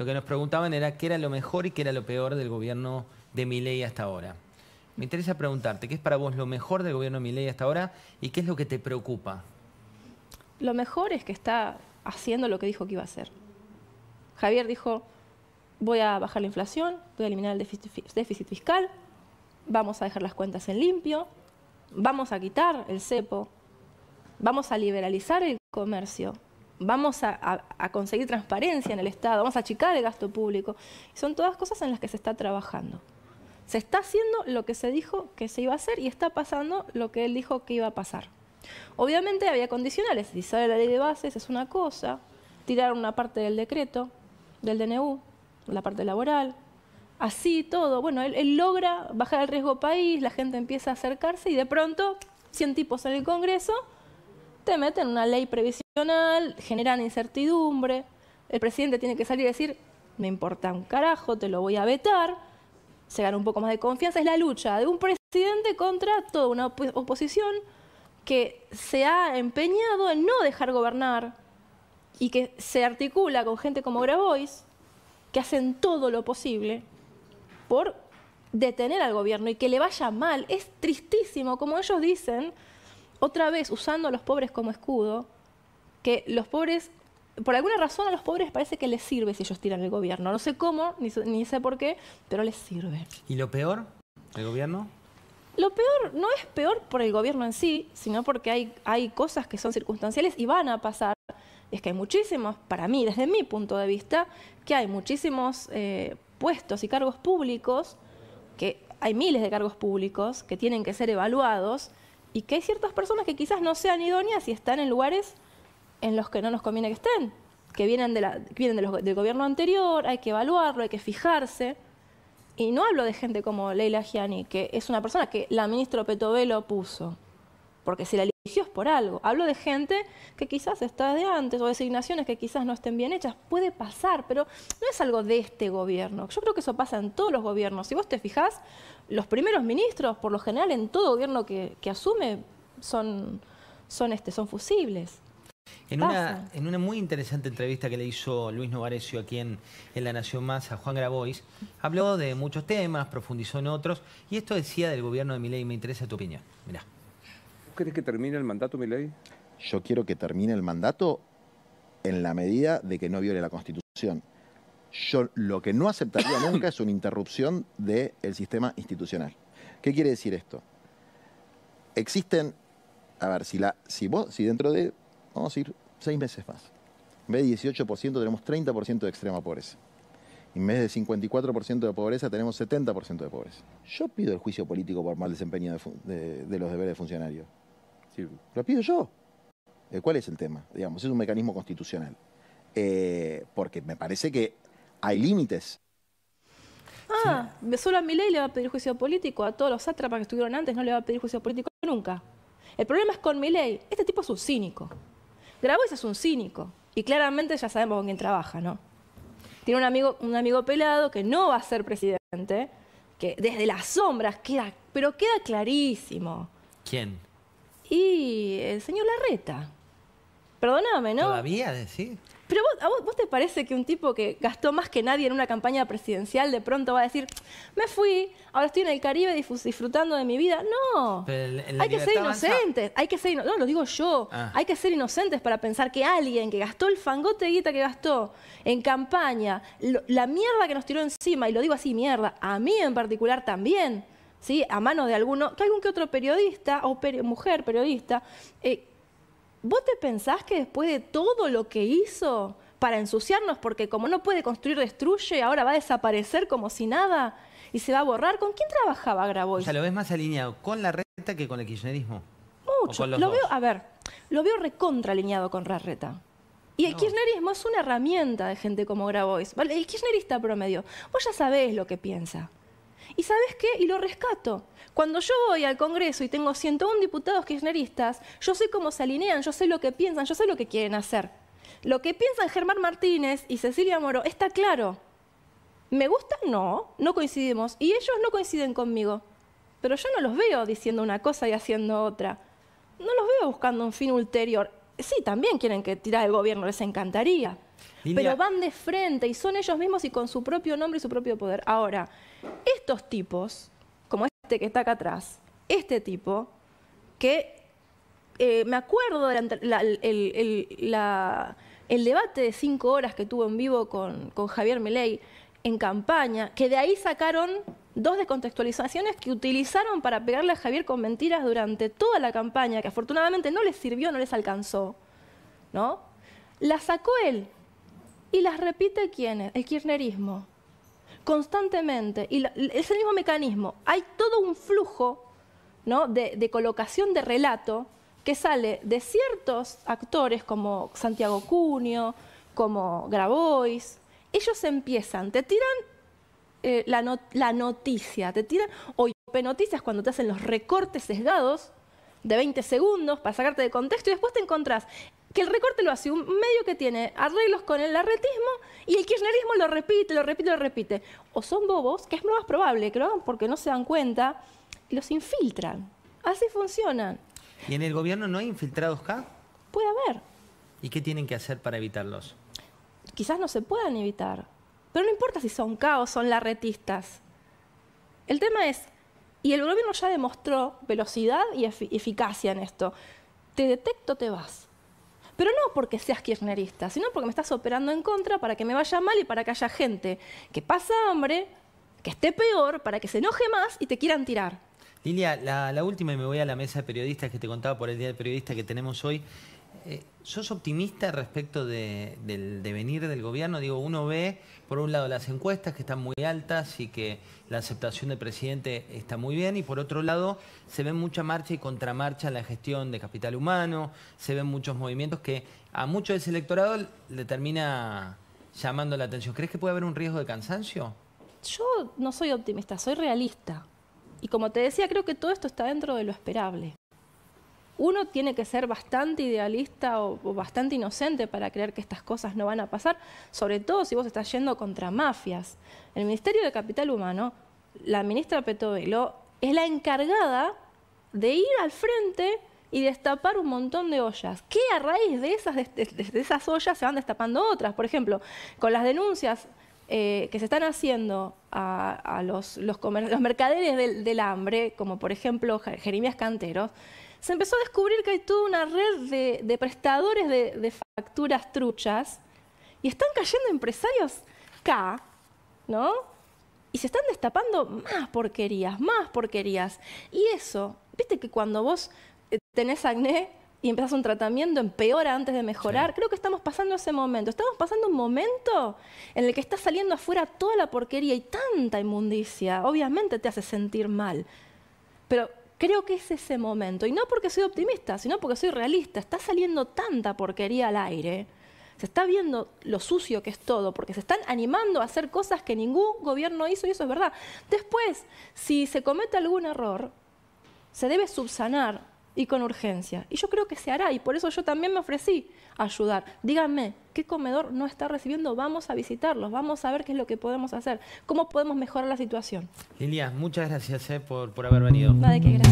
Lo que nos preguntaban era qué era lo mejor y qué era lo peor del gobierno de Milei hasta ahora. Me interesa preguntarte, ¿qué es para vos lo mejor del gobierno de Milei hasta ahora y qué es lo que te preocupa? Lo mejor es que está haciendo lo que dijo que iba a hacer. Javier dijo, voy a bajar la inflación, voy a eliminar el déficit fiscal, vamos a dejar las cuentas en limpio, vamos a quitar el cepo, vamos a liberalizar el comercio, vamos a, conseguir transparencia en el Estado, vamos a achicar el gasto público. Son todas cosas en las que se está trabajando. Se está haciendo lo que se dijo que se iba a hacer y está pasando lo que él dijo que iba a pasar. Obviamente había condicionales, disolver la ley de bases es una cosa, tirar una parte del decreto, del DNU, la parte laboral, así todo. Bueno, él, él logra bajar el riesgo país, la gente empieza a acercarse y de pronto 100 tipos en el Congreso te meten una ley previsional, generan incertidumbre, el presidente tiene que salir y decir, me importa un carajo, te lo voy a vetar, se gana un poco más de confianza, es la lucha de un presidente contra toda una oposición que se ha empeñado en no dejar gobernar y que se articula con gente como Grabois, que hacen todo lo posible por detener al gobierno y que le vaya mal. Es tristísimo, como ellos dicen, otra vez usando a los pobres como escudo, que los pobres, por alguna razón a los pobres parece que les sirve si ellos tiran el gobierno. No sé cómo, ni, sé por qué, pero les sirve. ¿Y lo peor? ¿El gobierno? Lo peor no es peor por el gobierno en sí, sino porque hay, hay cosas que son circunstanciales y van a pasar. es que hay muchísimos, para mí, desde mi punto de vista, que hay muchísimos eh, puestos y cargos públicos, que hay miles de cargos públicos que tienen que ser evaluados y que hay ciertas personas que quizás no sean idóneas y están en lugares en los que no nos conviene que estén, que vienen, de la, vienen del gobierno anterior, hay que evaluarlo, hay que fijarse. Y no hablo de gente como Leila Gianni, que es una persona que la ministra Petovelo puso, porque si la por algo. Hablo de gente que quizás está de antes o designaciones que quizás no estén bien hechas. Puede pasar, pero no es algo de este gobierno. Yo creo que eso pasa en todos los gobiernos. Si vos te fijás, los primeros ministros, por lo general, en todo gobierno que, asume, son, son, este, son fusibles. En una, en una, muy interesante entrevista que le hizo Luis Novarecio aquí en, La Nación Más a Juan Grabois, habló de muchos temas, profundizó en otros, y esto decía del gobierno de Milei, me interesa tu opinión. Mirá. Quieres que termine el mandato, ley? Yo quiero que termine el mandato en la medida de que no viole la Constitución. Yo lo que no aceptaría nunca es una interrupción del sistema institucional. ¿Qué quiere decir esto? Existen, a ver, si, la, si, si dentro de, vamos a ir, seis meses más, en vez de 18% tenemos 30% de extrema pobreza. En vez de 54% de pobreza tenemos 70% de pobreza. Yo pido el juicio político por mal desempeño de, los deberes de funcionarios lo pido yo. ¿Cuál es el tema? Digamos, es un mecanismo constitucional. Eh, porque me parece que hay límites. Ah, solo a ley le va a pedir juicio político, a todos los sátrapas que estuvieron antes no le va a pedir juicio político nunca. El problema es con ley. este tipo es un cínico. Grabois es un cínico y claramente ya sabemos con quién trabaja, ¿no? Tiene un amigo, un amigo pelado que no va a ser presidente, que desde las sombras queda, pero queda clarísimo. ¿Quién? Y el señor Larreta. Perdóname, ¿no? Todavía decir. Pero vos, ¿a vos, te parece que un tipo que gastó más que nadie en una campaña presidencial de pronto va a decir, me fui, ahora estoy en el Caribe disfrutando de mi vida? No. hay que ser inocentes, hay que ser, no, lo digo yo, ah. hay que ser inocentes para pensar que alguien que gastó el fangote guita que gastó en campaña, la mierda que nos tiró encima, y lo digo así, mierda, a mí en particular también, ¿sí? a mano de alguno, que algún que otro periodista o mujer periodista, eh, ¿vos te pensás que después de todo lo que hizo para ensuciarnos, porque como no puede construir, destruye, ahora va a desaparecer como si nada y se va a borrar? ¿Con quién trabajaba Grabois? O sea, lo ves más alineado con la reta que con el kirchnerismo. Mucho. Lo veo, a ver, lo veo recontra alineado con Rarreta. Y el kirchnerismo es una herramienta de gente como Grabois. El kirchnerista promedio. Vos ya sabés lo que piensa. ¿Y sabes qué? Y lo rescato. Cuando yo voy al Congreso y tengo 101 diputados kirchneristas, yo sé cómo se alinean, yo sé lo que piensan, yo sé lo que quieren hacer. Lo que piensan Germán Martínez y Cecilia Moro está claro. ¿Me gusta? No, no coincidimos. Y ellos no coinciden conmigo. Pero yo no los veo diciendo una cosa y haciendo otra. No los veo buscando un fin ulterior. Sí, también quieren que tirar el gobierno, les encantaría. Pero van de frente y son ellos mismos y con su propio nombre y su propio poder. Ahora, estos tipos, como este que está acá atrás, este tipo, que eh, me acuerdo del el, debate de cinco horas que tuvo en vivo con, Javier Milei en campaña, que de ahí sacaron dos descontextualizaciones que utilizaron para pegarle a Javier con mentiras durante toda la campaña, que afortunadamente no les sirvió, no les alcanzó, ¿no? La sacó él, y las repite ¿quiénes? El kirchnerismo. Constantemente. Y es el mismo mecanismo. Hay todo un flujo ¿no? de, colocación de relato que sale de ciertos actores como Santiago Cunio, como Grabois. Ellos empiezan, te tiran eh, la, noticia, te tiran, o noticias cuando te hacen los recortes sesgados de 20 segundos para sacarte de contexto y después te encontrás que el recorte lo hace un medio que tiene arreglos con el larretismo y el kirchnerismo lo repite, lo repite, lo repite. O son bobos, que es más probable que lo porque no se dan cuenta, y los infiltran. Así funcionan. ¿Y en el gobierno no hay infiltrados acá? Puede haber. ¿Y qué tienen que hacer para evitarlos? Quizás no se puedan evitar. Pero no importa si son caos, son larretistas. El tema es, y el gobierno ya demostró velocidad y eficacia en esto, te detecto, te vas. Pero no porque seas kirchnerista, sino porque me estás operando en contra para que me vaya mal y para que haya gente que pasa hambre, que esté peor, para que se enoje más y te quieran tirar. Lilia, la, última y me voy a la mesa de periodistas que te contaba por el Día del Periodista que tenemos hoy. Eh, ¿Sos optimista respecto del devenir del gobierno? Digo, uno ve, por un lado, las encuestas que están muy altas y que la aceptación del presidente está muy bien, y por otro lado, se ve mucha marcha y contramarcha en la gestión de capital humano, se ven muchos movimientos que a mucho de ese electorado le termina llamando la atención. ¿Crees que puede haber un riesgo de cansancio? Yo no soy optimista, soy realista. Y como te decía, creo que todo esto está dentro de lo esperable uno tiene que ser bastante idealista o, bastante inocente para creer que estas cosas no van a pasar, sobre todo si vos estás yendo contra mafias. El Ministerio de Capital Humano, la ministra Petovelo, es la encargada de ir al frente y destapar un montón de ollas, que a raíz de esas, de, ollas se van destapando otras. Por ejemplo, con las denuncias eh, que se están haciendo a, los, mercaderes del, del hambre, como por ejemplo Jeremías Canteros, se empezó a descubrir que hay toda una red de, prestadores de, facturas truchas y están cayendo empresarios K, ¿no? Y se están destapando más porquerías, más porquerías. Y eso, viste que cuando vos eh, tenés acné y empezás un tratamiento, empeora antes de mejorar. Creo que estamos pasando ese momento. Estamos pasando un momento en el que está saliendo afuera toda la porquería y tanta inmundicia. Obviamente te hace sentir mal. Pero Creo que es ese momento. Y no porque soy optimista, sino porque soy realista. Está saliendo tanta porquería al aire. Se está viendo lo sucio que es todo, porque se están animando a hacer cosas que ningún gobierno hizo y eso es verdad. Después, si se comete algún error, se debe subsanar y con urgencia. Y yo creo que se hará y por eso yo también me ofrecí a ayudar. Díganme, ¿qué comedor no está recibiendo? Vamos a visitarlos, vamos a ver qué es lo que podemos hacer, cómo podemos mejorar la situación. Lilia, muchas gracias eh, por, haber venido. Nada qué,